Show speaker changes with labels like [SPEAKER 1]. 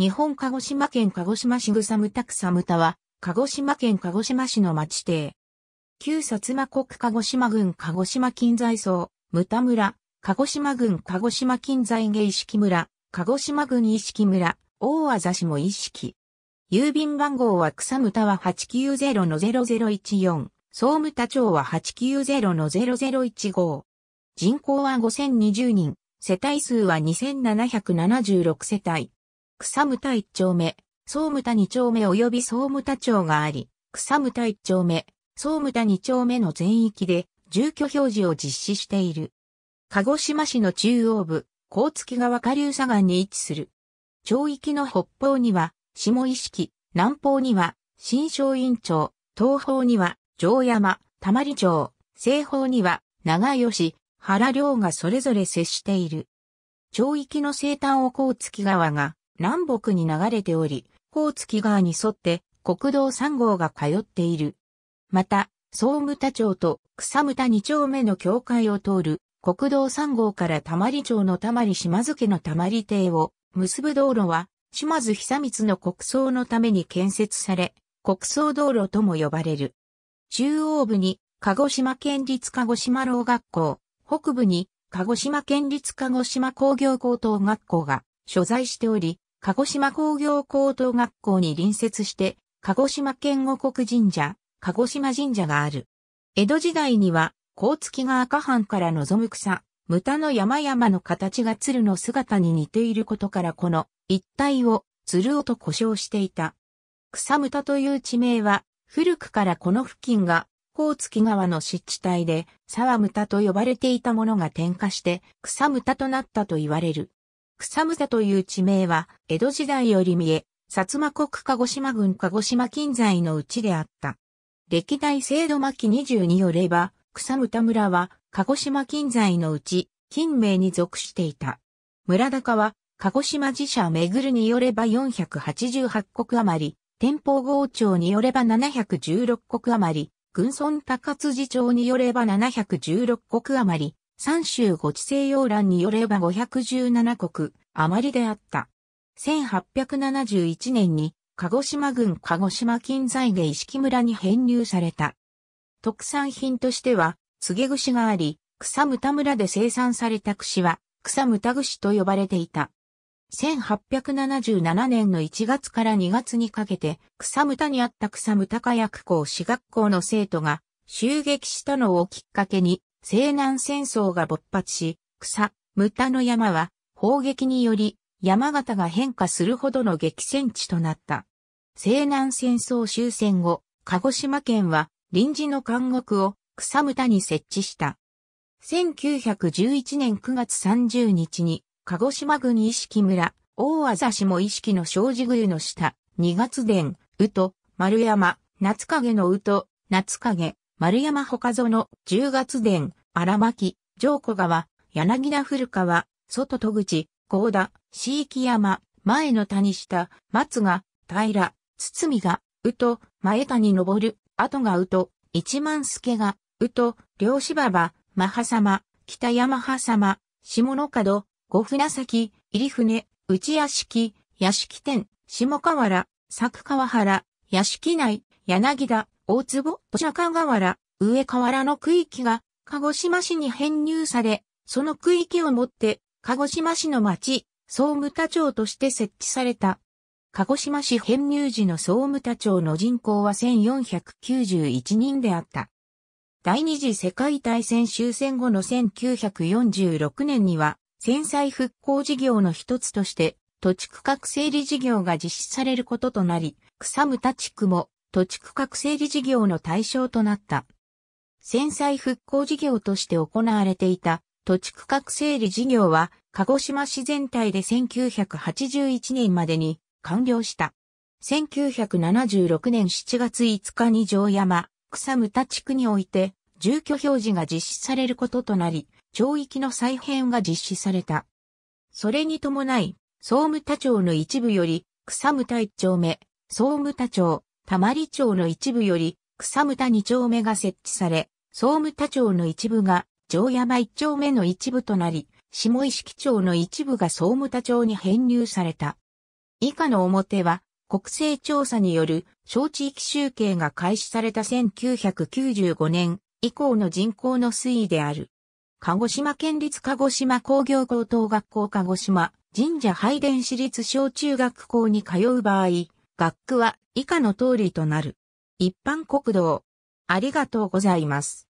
[SPEAKER 1] 日本鹿児島県鹿児島市草むた草むたは、鹿児島県鹿児島市の町邸。旧薩摩国鹿児島郡鹿児島近在層、むた村、鹿児島郡鹿児島近在下意式村、鹿児島郡意識村、大和座市も意識。郵便番号は草むたは890-0014、総務田町は890-0015。人口は5020人、世帯数は2776世帯。草牟田一丁目、総牟田二丁目及び総牟田町があり、草牟田一丁目、総牟田二丁目の全域で住居表示を実施している。鹿児島市の中央部、甲月川下流左岸に位置する。町域の北方には、下意識、南方には、新松院町、東方には、城山、玉里町、西方には、長吉、原良がそれぞれ接している。町域の西端を甲月川が、南北に流れており、甲月川に沿って国道3号が通っている。また、総務田町と草牟田2丁目の境界を通る国道3号から溜里り町の溜里り島津家の溜里り邸を結ぶ道路は島津久光の国葬のために建設され、国葬道路とも呼ばれる。中央部に鹿児島県立鹿児島老学校、北部に鹿児島県立鹿児島工業高等学校が所在しており、鹿児島工業高等学校に隣接して、鹿児島県五国神社、鹿児島神社がある。江戸時代には、甲月が赤藩から望む草、無駄の山々の形が鶴の姿に似ていることからこの一帯を鶴尾と呼称していた。草無駄という地名は、古くからこの付近が、甲月川の湿地帯で、沢無駄と呼ばれていたものが点火して、草無駄となったと言われる。草むさという地名は、江戸時代より見え、薩摩国鹿児島郡鹿児島近在のうちであった。歴代制度末期20によれば、草むた村は、鹿児島近在のうち、近名に属していた。村高は、鹿児島寺社めぐるによれば488国余り、天保郷町によれば716国余り、軍村高辻町によれば716国余り、三州ご地西要欄によれば517国余りであった。1871年に鹿児島郡鹿児島近在で石木村に編入された。特産品としては、告げ串があり、草牟田村で生産された串は、草牟田串と呼ばれていた。1877年の1月から2月にかけて、草牟田にあった草牟田火薬校私学校の生徒が襲撃したのをきっかけに、西南戦争が勃発し、草、ムタの山は砲撃により山形が変化するほどの激戦地となった。西南戦争終戦後、鹿児島県は臨時の監獄を草むたに設置した。1911年9月30日に、鹿児島郡意識村、大あざしも意識の障子宮の下、二月殿、宇都、丸山、夏影の宇都、夏影、丸山他園、十月殿、荒牧、上古川、柳田古川、外戸口、高田、椎木山、前の谷下、松が、平、堤が、宇都、前谷登る、後が宇都、一万助が、宇都、両芝場、マハ様、北山葉様、下野角、五船崎、入船、内屋敷、屋敷店、下河原、佐久川原、屋敷内、柳田、大坪、土砂河原、上河原の区域が、鹿児島市に編入され、その区域をもって、鹿児島市の町、総務多町として設置された。鹿児島市編入時の総務多町の人口は1491人であった。第二次世界大戦終戦後の1946年には、戦災復興事業の一つとして、土地区画整理事業が実施されることとなり、草むた地区も土地区画整理事業の対象となった。戦災復興事業として行われていた土地区画整理事業は鹿児島市全体で1981年までに完了した。1976年7月5日に城山、草牟田地区において住居表示が実施されることとなり、町域の再編が実施された。それに伴い、総務田町の一部より、草牟田一丁目、総務田町、たまり町の一部より、草牟田二丁目が設置され、総務多町の一部が城山一丁目の一部となり、下石木町の一部が総務多町に編入された。以下の表は、国勢調査による小地域集計が開始された1995年以降の人口の推移である。鹿児島県立鹿児島工業高等学校鹿児島神社拝殿市立小中学校に通う場合、学区は以下の通りとなる。一般国道。ありがとうございます。